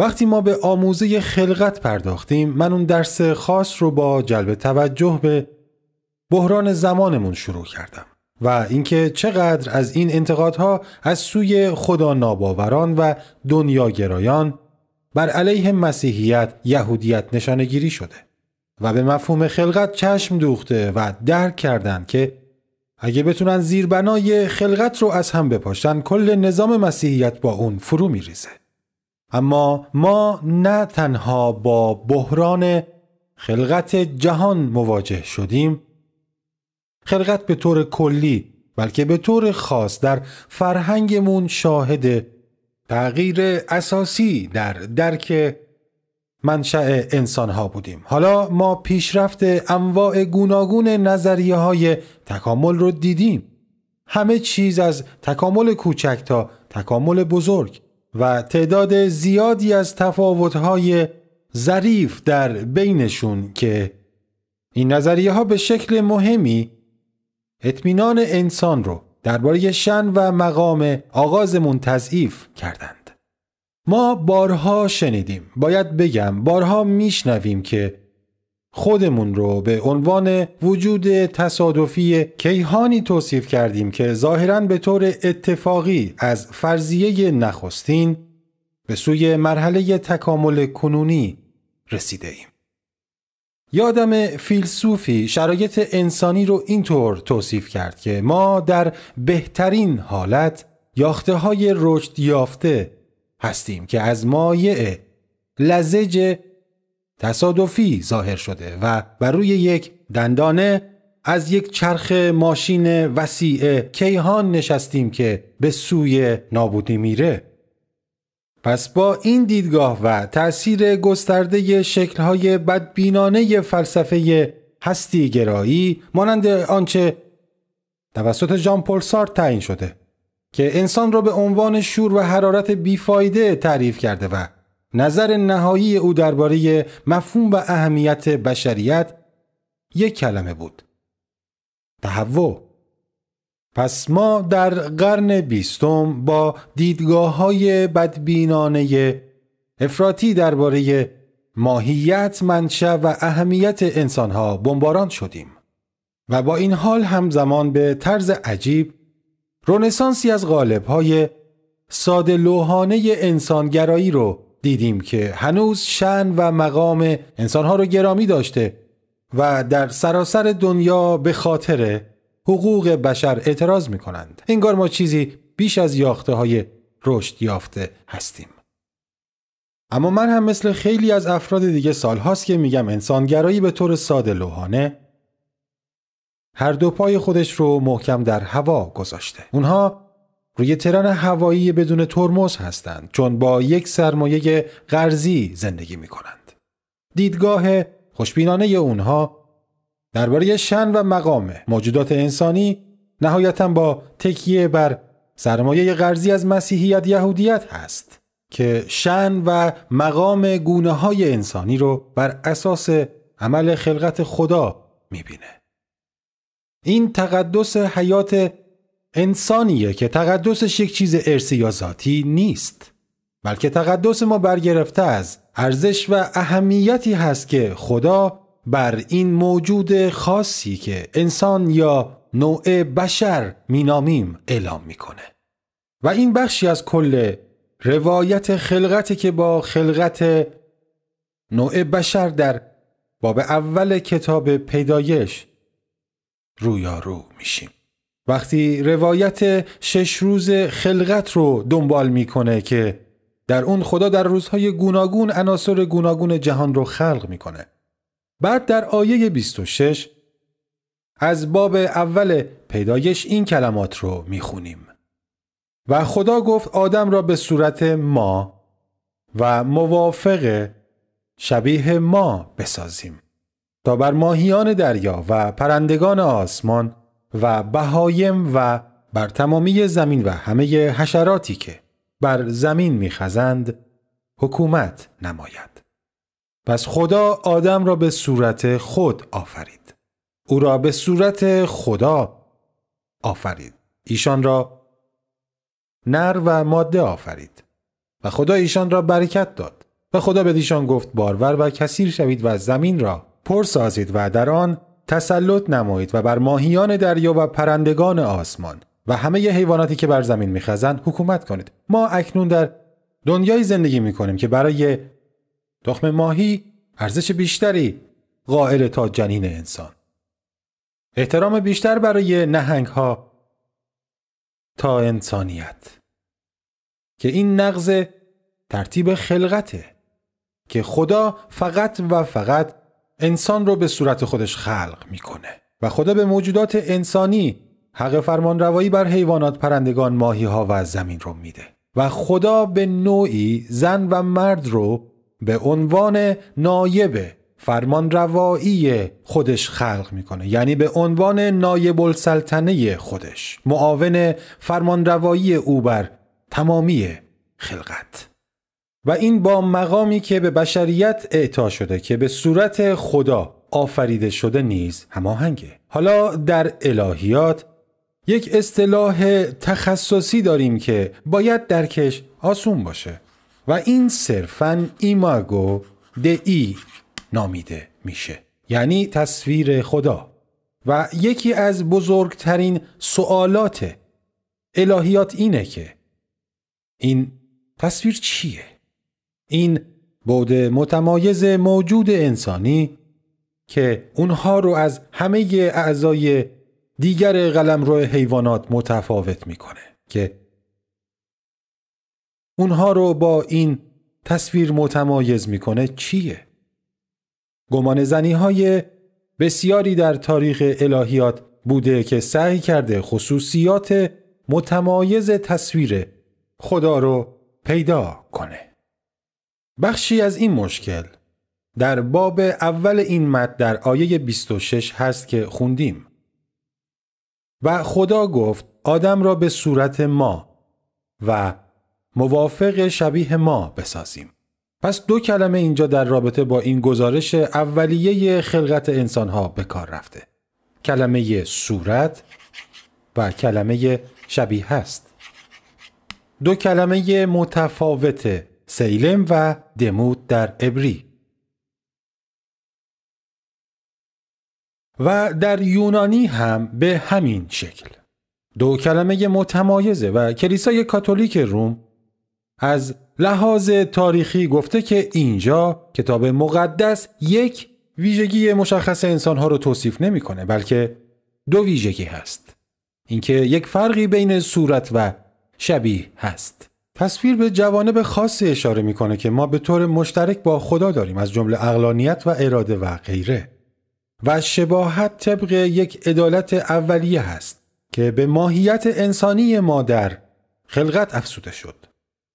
وقتی ما به آموزه خلقت پرداختیم من اون درس خاص رو با جلب توجه به بحران زمانمون شروع کردم و اینکه چقدر از این انتقادها از سوی خدا ناباوران و دنیاگرایان بر علیه مسیحیت یهودیت نشانگیری شده و به مفهوم خلقت چشم دوخته و درک کردند که اگه بتونن زیربنای خلقت رو از هم بپاشن کل نظام مسیحیت با اون فرو میریزه اما ما نه تنها با بحران خلقت جهان مواجه شدیم خلقت به طور کلی بلکه به طور خاص در فرهنگمون شاهد تغییر اساسی در درک منشأ انسان ها بودیم حالا ما پیشرفت انواع گوناگون نظریه های تکامل رو دیدیم همه چیز از تکامل کوچک تا تکامل بزرگ و تعداد زیادی از تفاوت‌های ظریف در بینشون که این نظریه ها به شکل مهمی اطمینان انسان رو درباره شن و مقام آغازمون تضعیف کردند. ما بارها شنیدیم، باید بگم بارها میشنویم که خودمون رو به عنوان وجود تصادفی کیهانی توصیف کردیم که ظاهرا به طور اتفاقی از فرضیه نخستین به سوی مرحله تکامل کنونی رسیده ایم. یادم فیلسوفی شرایط انسانی رو اینطور توصیف کرد که ما در بهترین حالت یاخته های رشد یافته هستیم که از مایع لزج تصادفی ظاهر شده و بر روی یک دندانه از یک چرخ ماشین وسیع کیهان نشستیم که به سوی نابودی میره. پس با این دیدگاه و تأثیر گسترده شکلهای بدبینانه فلسفه هستی گرایی مانند آنچه توسط جان پل سارت تعیین شده که انسان را به عنوان شور و حرارت بیفایده تعریف کرده و نظر نهایی او درباره مفهوم و اهمیت بشریت یک کلمه بود تهوع پس ما در قرن بیستم با دیدگاه های بدبینانه افراطی درباره ماهیت، منشأ و اهمیت ها بمباران شدیم و با این حال همزمان به طرز عجیب رونسانسی از های ساده لوحانه انسانگرایی رو دیدیم که هنوز شن و مقام انسانها رو گرامی داشته و در سراسر دنیا به خاطر حقوق بشر اعتراض می کنند. انگار ما چیزی بیش از یاخته های رشد یافته هستیم. اما من هم مثل خیلی از افراد دیگه سالهاست که میگم انسانگرایی به طور ساده لوحانه هر دو پای خودش رو محکم در هوا گذاشته. اونها روی ترن هوایی بدون ترمز هستند چون با یک سرمایه قرضی زندگی می کنند. دیدگاه خوشبینانه اونها درباره شن و مقام موجودات انسانی نهایتا با تکیه بر سرمایه قرضی از مسیحیت یهودیت هست که شن و مقام گونه های انسانی رو بر اساس عمل خلقت خدا میبینه. این تقدس حیات انسانیه که تقدسش یک چیز ارسی یا ذاتی نیست بلکه تقدس ما برگرفته از ارزش و اهمیتی هست که خدا بر این موجود خاصی که انسان یا نوع بشر مینامیم اعلام میکنه و این بخشی از کل روایت خلقت که با خلقت نوع بشر در باب اول کتاب پیدایش رویارو میشیم وقتی روایت شش روز خلقت رو دنبال میکنه که در اون خدا در روزهای گوناگون عناصر گوناگون جهان رو خلق میکنه بعد در آیه 26 از باب اول پیدایش این کلمات رو میخونیم و خدا گفت آدم را به صورت ما و موافق شبیه ما بسازیم تا بر ماهیان دریا و پرندگان آسمان و بهایم و بر تمامی زمین و همه حشراتی که بر زمین میخزند حکومت نماید پس خدا آدم را به صورت خود آفرید او را به صورت خدا آفرید ایشان را نر و ماده آفرید و خدا ایشان را برکت داد و خدا به ایشان گفت بارور و کثیر شوید و زمین را پر سازید و در آن تسلط نمایید و بر ماهیان دریا و پرندگان آسمان و همه ی حیواناتی که بر زمین میخزن حکومت کنید ما اکنون در دنیای زندگی میکنیم که برای تخم ماهی ارزش بیشتری قائل تا جنین انسان احترام بیشتر برای نهنگ ها تا انسانیت که این نقض ترتیب خلقته که خدا فقط و فقط انسان رو به صورت خودش خلق میکنه و خدا به موجودات انسانی حق فرمانروایی بر حیوانات پرندگان ماهی ها و زمین رو میده و خدا به نوعی زن و مرد رو به عنوان نایب فرمانروایی خودش خلق میکنه یعنی به عنوان نایب السلطنه خودش معاون فرمانروایی او بر تمامی خلقت و این با مقامی که به بشریت اعطا شده که به صورت خدا آفریده شده نیز هماهنگه حالا در الهیات یک اصطلاح تخصصی داریم که باید درکش آسون باشه و این صرفا ایماگو ای نامیده میشه یعنی تصویر خدا و یکی از بزرگترین سوالات الهیات اینه که این تصویر چیه؟ این بود متمایز موجود انسانی که اونها رو از همه اعضای دیگر رو حیوانات متفاوت میکنه که اونها رو با این تصویر متمایز میکنه چیه؟ گمان زنی های بسیاری در تاریخ الهیات بوده که سعی کرده خصوصیات متمایز تصویر خدا رو پیدا کنه. بخشی از این مشکل در باب اول این مد در آیه 26 هست که خوندیم و خدا گفت آدم را به صورت ما و موافق شبیه ما بسازیم پس دو کلمه اینجا در رابطه با این گزارش اولیه خلقت انسانها به کار رفته کلمه صورت و کلمه شبیه هست دو کلمه متفاوته. سیلم و دمود در ابری و در یونانی هم به همین شکل دو کلمه متمایزه و کلیسای کاتولیک روم از لحاظ تاریخی گفته که اینجا کتاب مقدس یک ویژگی مشخص انسانها رو توصیف نمیکنه بلکه دو ویژگی هست اینکه یک فرقی بین صورت و شبیه هست تصویر به جوانب خاصی اشاره میکنه که ما به طور مشترک با خدا داریم از جمله اقلانیت و اراده و غیره و شباهت طبق یک عدالت اولیه هست که به ماهیت انسانی ما در خلقت افسوده شد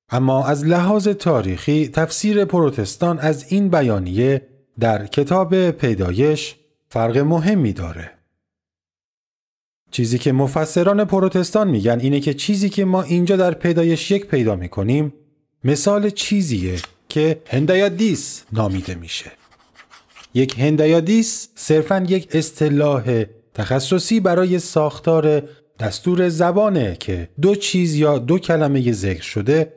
اما از لحاظ تاریخی تفسیر پروتستان از این بیانیه در کتاب پیدایش فرق مهمی داره چیزی که مفسران پروتستان میگن اینه که چیزی که ما اینجا در پیدایش یک پیدا میکنیم مثال چیزیه که هندیادیس نامیده میشه یک هندیادیس صرفا یک اصطلاح تخصصی برای ساختار دستور زبانه که دو چیز یا دو کلمه ذکر شده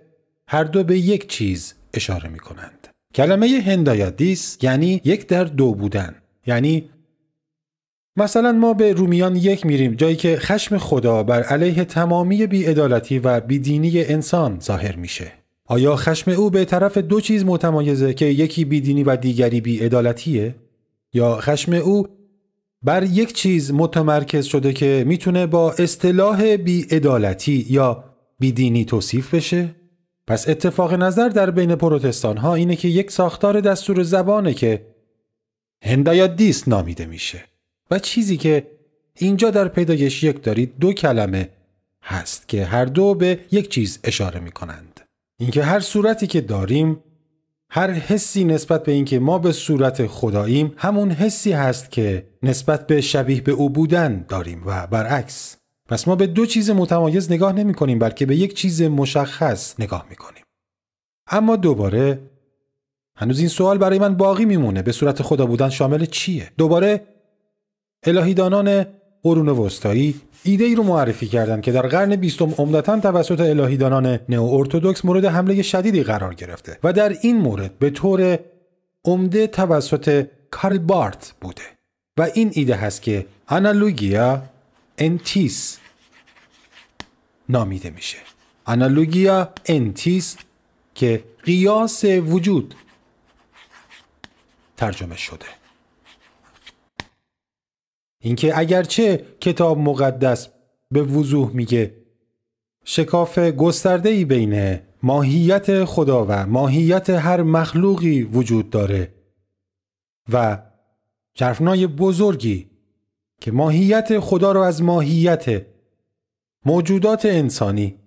هر دو به یک چیز اشاره می کنند. کلمه هندایادیس یعنی یک در دو بودن یعنی مثلا ما به رومیان یک میریم جایی که خشم خدا بر علیه تمامی بیعدالتی و بیدینی انسان ظاهر میشه. آیا خشم او به طرف دو چیز متمایزه که یکی بیدینی و دیگری بیعدالتیه؟ یا خشم او بر یک چیز متمرکز شده که میتونه با اصطلاح بیعدالتی یا بیدینی توصیف بشه؟ پس اتفاق نظر در بین پروتستان ها اینه که یک ساختار دستور زبانه که هندایا دیست نامیده میشه. و چیزی که اینجا در پیدایش یک دارید دو کلمه هست که هر دو به یک چیز اشاره می کنند. اینکه هر صورتی که داریم هر حسی نسبت به اینکه ما به صورت خداییم همون حسی هست که نسبت به شبیه به او بودن داریم و برعکس پس ما به دو چیز متمایز نگاه نمی کنیم بلکه به یک چیز مشخص نگاه می کنیم. اما دوباره هنوز این سوال برای من باقی میمونه به صورت خدا بودن شامل چیه؟ دوباره الهیدانان قرون وسطایی ایده ای رو معرفی کردند که در قرن بیستم عمدتا توسط الهیدانان نو ارتودکس مورد حمله شدیدی قرار گرفته و در این مورد به طور عمده توسط کارل بارت بوده و این ایده هست که آنالوگیا انتیس نامیده میشه آنالوگیا انتیس که قیاس وجود ترجمه شده اینکه اگرچه کتاب مقدس به وضوح میگه شکاف گسترده ای بین ماهیت خدا و ماهیت هر مخلوقی وجود داره و جرفنای بزرگی که ماهیت خدا رو از ماهیت موجودات انسانی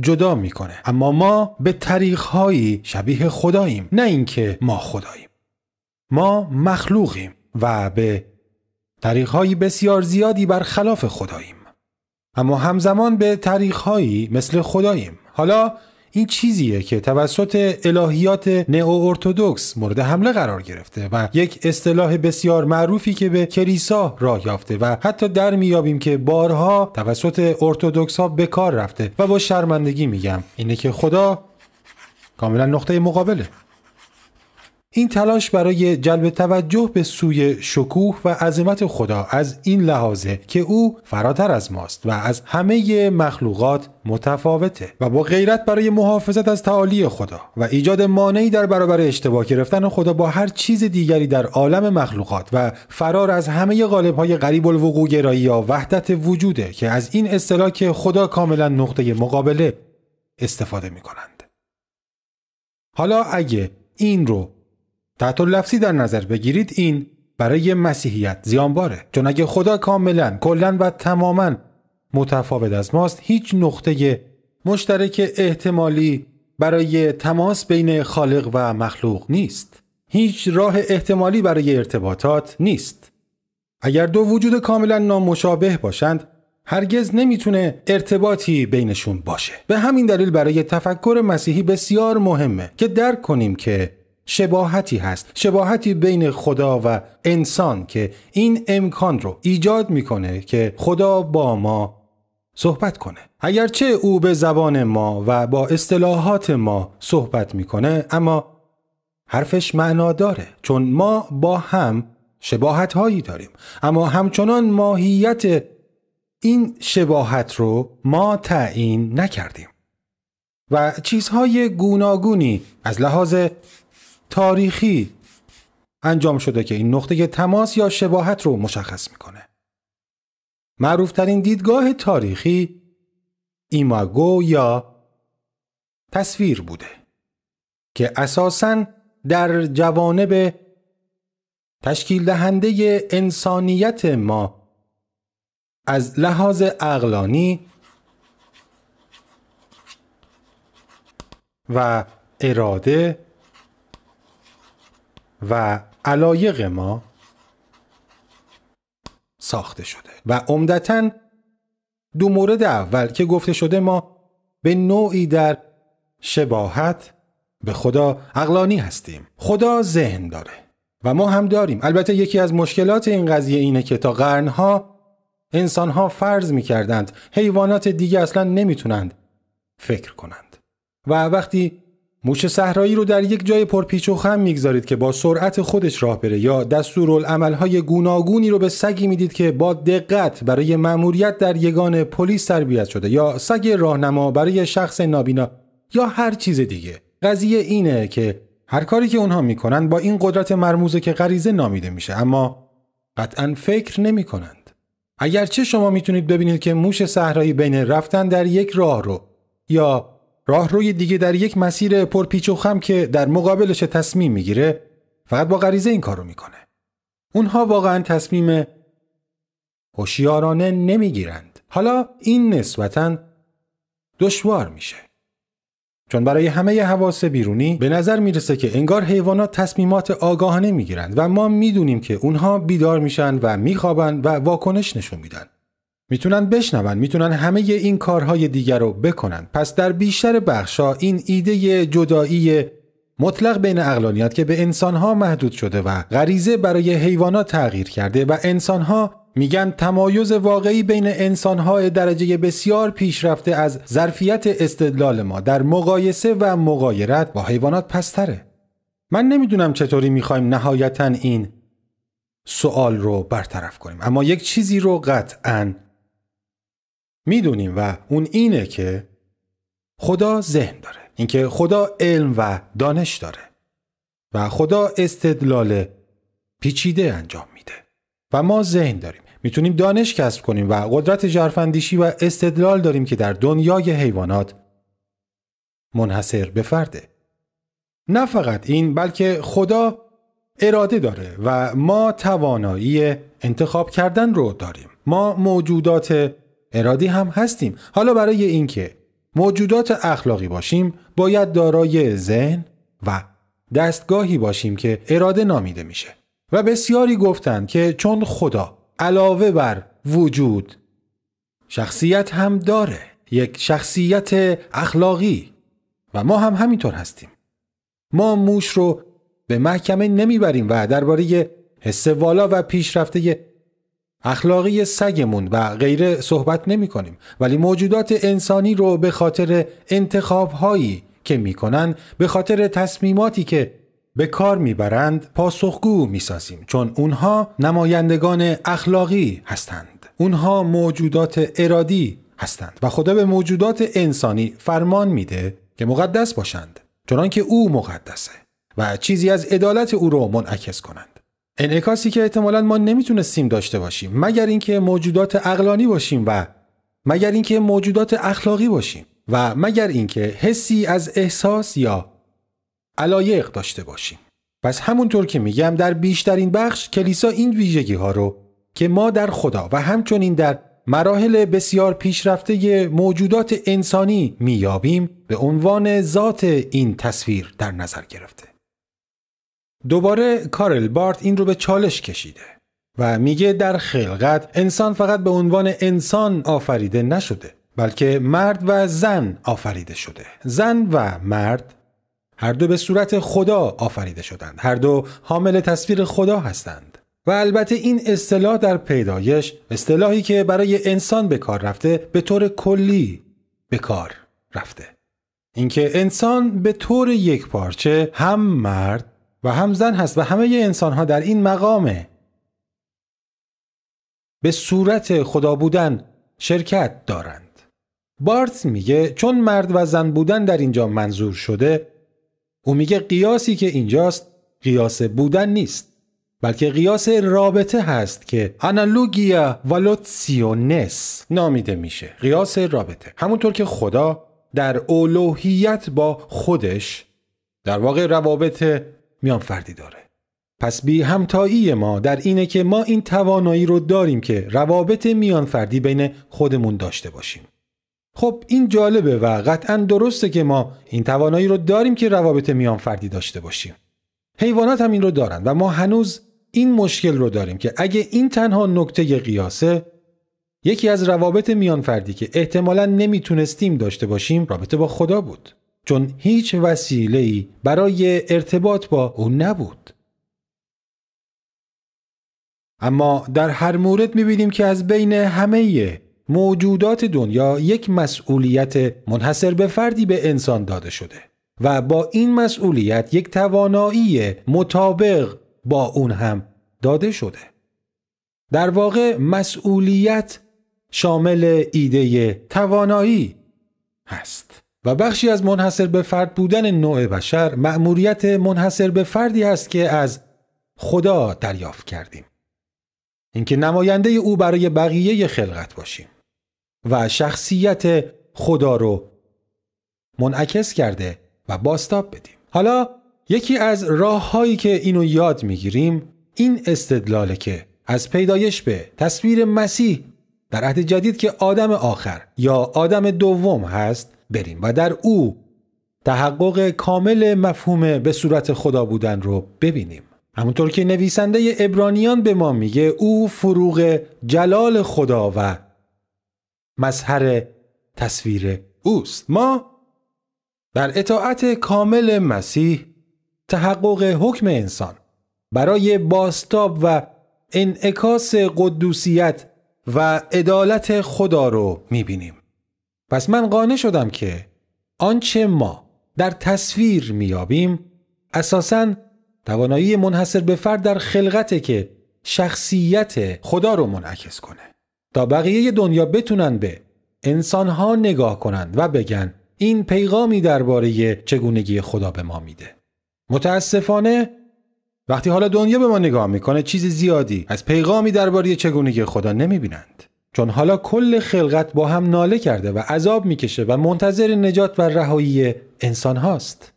جدا میکنه اما ما به طریقهایی شبیه خداییم نه اینکه ما خداییم ما مخلوقیم و به طریقهایی بسیار زیادی بر خلاف خداییم اما همزمان به طریقهایی مثل خداییم حالا این چیزیه که توسط الهیات نئو ارتودکس مورد حمله قرار گرفته و یک اصطلاح بسیار معروفی که به کلیسا راه یافته و حتی در میابیم که بارها توسط ارتودکس ها به کار رفته و با شرمندگی میگم اینه که خدا کاملا نقطه مقابله این تلاش برای جلب توجه به سوی شکوه و عظمت خدا از این لحاظه که او فراتر از ماست و از همه مخلوقات متفاوته و با غیرت برای محافظت از تعالی خدا و ایجاد مانعی در برابر اشتباه گرفتن خدا با هر چیز دیگری در عالم مخلوقات و فرار از همه قالب‌های غریب الوقوع گرایی یا وحدت وجوده که از این اصطلاح که خدا کاملا نقطه مقابله استفاده می کنند. حالا اگه این رو تحت لفظی در نظر بگیرید این برای مسیحیت زیانباره چون اگه خدا کاملا کلا و تماما متفاوت از ماست هیچ نقطه مشترک احتمالی برای تماس بین خالق و مخلوق نیست هیچ راه احتمالی برای ارتباطات نیست اگر دو وجود کاملا نامشابه باشند هرگز نمیتونه ارتباطی بینشون باشه به همین دلیل برای تفکر مسیحی بسیار مهمه که درک کنیم که شباهتی هست شباهتی بین خدا و انسان که این امکان رو ایجاد میکنه که خدا با ما صحبت کنه اگرچه او به زبان ما و با اصطلاحات ما صحبت میکنه اما حرفش معنا داره چون ما با هم شباهت هایی داریم اما همچنان ماهیت این شباهت رو ما تعیین نکردیم و چیزهای گوناگونی از لحاظ تاریخی انجام شده که این نقطه تماس یا شباهت رو مشخص میکنه. معروفترین دیدگاه تاریخی ایماگو یا تصویر بوده که اساساً در جوانب تشکیل دهنده انسانیت ما از لحاظ اقلانی و اراده و علایق ما ساخته شده و عمدتا دو مورد اول که گفته شده ما به نوعی در شباهت به خدا اقلانی هستیم خدا ذهن داره و ما هم داریم البته یکی از مشکلات این قضیه اینه که تا قرنها انسانها فرض کردند. حیوانات دیگه اصلا نمیتونند فکر کنند و وقتی موش صحرایی رو در یک جای پرپیچ و خم میگذارید که با سرعت خودش راه بره یا دستورالعملهای گوناگونی رو به سگی میدید که با دقت برای مأموریت در یگان پلیس تربیت شده یا سگ راهنما برای شخص نابینا یا هر چیز دیگه قضیه اینه که هر کاری که اونها میکنن با این قدرت مرموزه که غریزه نامیده میشه اما قطعا فکر نمیکنند اگرچه شما میتونید ببینید که موش صحرایی بین رفتن در یک راه رو یا راه روی دیگه در یک مسیر پرپیچ و خم که در مقابلش تصمیم میگیره فقط با غریزه این کارو میکنه. اونها واقعا تصمیم هوشیارانه نمیگیرند. حالا این نسبتا دشوار میشه. چون برای همه حواس بیرونی به نظر میرسه که انگار حیوانات تصمیمات آگاهانه میگیرند و ما میدونیم که اونها بیدار میشن و میخوابن و واکنش نشون میدن. میتونن بشنون میتونن همه این کارهای دیگر رو بکنن پس در بیشتر بخشا این ایده جدایی مطلق بین اقلانیت که به انسانها محدود شده و غریزه برای حیوانات تغییر کرده و انسانها میگن تمایز واقعی بین انسانهای درجه بسیار پیشرفته از ظرفیت استدلال ما در مقایسه و مقایرت با حیوانات پستره من نمیدونم چطوری میخوایم نهایتا این سوال رو برطرف کنیم اما یک چیزی رو قطعا میدونیم و اون اینه که خدا ذهن داره اینکه خدا علم و دانش داره و خدا استدلال پیچیده انجام میده و ما ذهن داریم میتونیم دانش کسب کنیم و قدرت جرفندیشی و استدلال داریم که در دنیای حیوانات منحصر به فرده نه فقط این بلکه خدا اراده داره و ما توانایی انتخاب کردن رو داریم ما موجودات ارادی هم هستیم حالا برای اینکه موجودات اخلاقی باشیم باید دارای ذهن و دستگاهی باشیم که اراده نامیده میشه و بسیاری گفتند که چون خدا علاوه بر وجود شخصیت هم داره یک شخصیت اخلاقی و ما هم همینطور هستیم ما موش رو به محکمه نمیبریم و درباره حس والا و پیشرفته اخلاقی سگمون و غیره صحبت نمی کنیم ولی موجودات انسانی رو به خاطر انتخاب هایی که میکنن به خاطر تصمیماتی که به کار میبرند پاسخگو میسازیم چون اونها نمایندگان اخلاقی هستند اونها موجودات ارادی هستند و خدا به موجودات انسانی فرمان میده که مقدس باشند چنانکه او مقدسه و چیزی از عدالت او رو منعکس کنند انعکاسی که احتمالا ما نمیتونستیم داشته باشیم مگر اینکه موجودات اقلانی باشیم و مگر اینکه موجودات اخلاقی باشیم و مگر اینکه حسی از احساس یا علایق داشته باشیم پس همونطور که میگم در بیشترین بخش کلیسا این ویژگی ها رو که ما در خدا و همچنین در مراحل بسیار پیشرفته موجودات انسانی میابیم به عنوان ذات این تصویر در نظر گرفته دوباره کارل بارت این رو به چالش کشیده و میگه در خلقت انسان فقط به عنوان انسان آفریده نشده بلکه مرد و زن آفریده شده زن و مرد هر دو به صورت خدا آفریده شدند هر دو حامل تصویر خدا هستند و البته این اصطلاح در پیدایش اصطلاحی که برای انسان به کار رفته به طور کلی به کار رفته اینکه انسان به طور یک پارچه هم مرد و هم زن هست و همه انسان ها در این مقامه به صورت خدا بودن شرکت دارند بارت میگه چون مرد و زن بودن در اینجا منظور شده او میگه قیاسی که اینجاست قیاس بودن نیست بلکه قیاس رابطه هست که آنالوگیا والوتسیونس نامیده میشه قیاس رابطه همونطور که خدا در اولوهیت با خودش در واقع روابط میان فردی داره پس بی همتایی ما در اینه که ما این توانایی رو داریم که روابط میان فردی بین خودمون داشته باشیم خب این جالبه و قطعا درسته که ما این توانایی رو داریم که روابط میان فردی داشته باشیم حیوانات هم این رو دارن و ما هنوز این مشکل رو داریم که اگه این تنها نکته قیاسه یکی از روابط میان فردی که احتمالا نمیتونستیم داشته باشیم رابطه با خدا بود چون هیچ ای برای ارتباط با او نبود. اما در هر مورد میبینیم که از بین همه موجودات دنیا یک مسئولیت منحصر به فردی به انسان داده شده و با این مسئولیت یک توانایی مطابق با اون هم داده شده. در واقع مسئولیت شامل ایده توانایی هست. و بخشی از منحصر به فرد بودن نوع بشر مأموریت منحصر به فردی است که از خدا دریافت کردیم اینکه نماینده او برای بقیه خلقت باشیم و شخصیت خدا رو منعکس کرده و باستاب بدیم حالا یکی از راه هایی که اینو یاد میگیریم این استدلاله که از پیدایش به تصویر مسیح در عهد جدید که آدم آخر یا آدم دوم هست بریم و در او تحقق کامل مفهوم به صورت خدا بودن رو ببینیم همونطور که نویسنده ابرانیان به ما میگه او فروغ جلال خدا و مظهر تصویر اوست ما در اطاعت کامل مسیح تحقق حکم انسان برای باستاب و انعکاس قدوسیت و عدالت خدا رو میبینیم پس من قانع شدم که آنچه ما در تصویر میابیم اساساً توانایی منحصر به فرد در خلقته که شخصیت خدا رو منعکس کنه تا بقیه دنیا بتونن به انسانها نگاه کنند و بگن این پیغامی درباره چگونگی خدا به ما میده متاسفانه وقتی حالا دنیا به ما نگاه میکنه چیز زیادی از پیغامی درباره چگونگی خدا نمیبینند چون حالا کل خلقت با هم ناله کرده و عذاب میکشه و منتظر نجات و رهایی انسان هاست.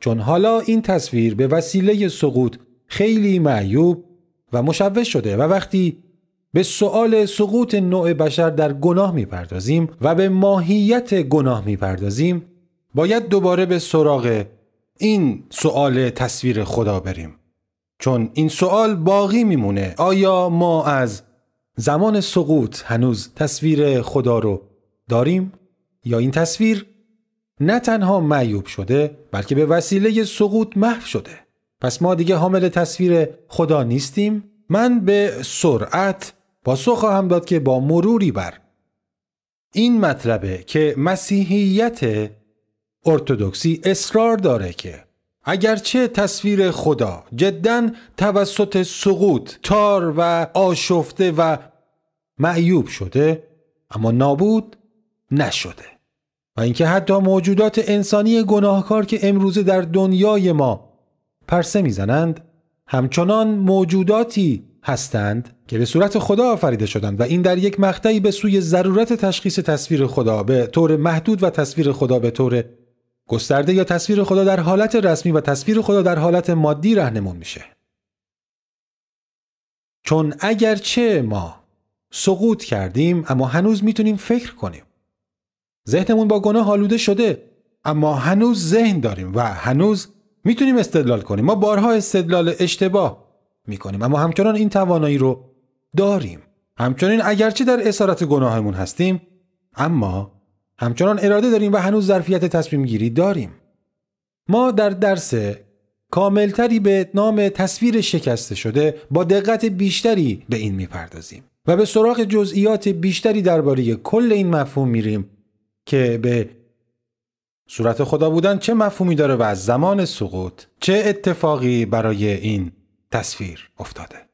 چون حالا این تصویر به وسیله سقوط خیلی معیوب و مشوش شده و وقتی به سؤال سقوط نوع بشر در گناه میپردازیم و به ماهیت گناه میپردازیم باید دوباره به سراغ این سؤال تصویر خدا بریم چون این سؤال باقی میمونه آیا ما از زمان سقوط هنوز تصویر خدا رو داریم یا این تصویر نه تنها معیوب شده بلکه به وسیله سقوط محو شده پس ما دیگه حامل تصویر خدا نیستیم من به سرعت پاسخ خواهم داد که با مروری بر این مطلبه که مسیحیت ارتودکسی اصرار داره که اگرچه تصویر خدا جدا توسط سقوط تار و آشفته و معیوب شده اما نابود نشده و اینکه حتی موجودات انسانی گناهکار که امروزه در دنیای ما پرسه میزنند همچنان موجوداتی هستند که به صورت خدا آفریده شدند و این در یک مقطعی به سوی ضرورت تشخیص تصویر خدا به طور محدود و تصویر خدا به طور گسترده یا تصویر خدا در حالت رسمی و تصویر خدا در حالت مادی رهنمون میشه چون اگرچه ما سقوط کردیم اما هنوز میتونیم فکر کنیم ذهنمون با گناه آلوده شده اما هنوز ذهن داریم و هنوز میتونیم استدلال کنیم ما بارها استدلال اشتباه میکنیم اما همچنان این توانایی رو داریم همچنین اگرچه در اسارت گناهمون هستیم اما همچنان اراده داریم و هنوز ظرفیت تصمیم گیری داریم. ما در درس کاملتری به نام تصویر شکسته شده با دقت بیشتری به این میپردازیم و به سراغ جزئیات بیشتری درباره کل این مفهوم میریم که به صورت خدا بودن چه مفهومی داره و از زمان سقوط چه اتفاقی برای این تصویر افتاده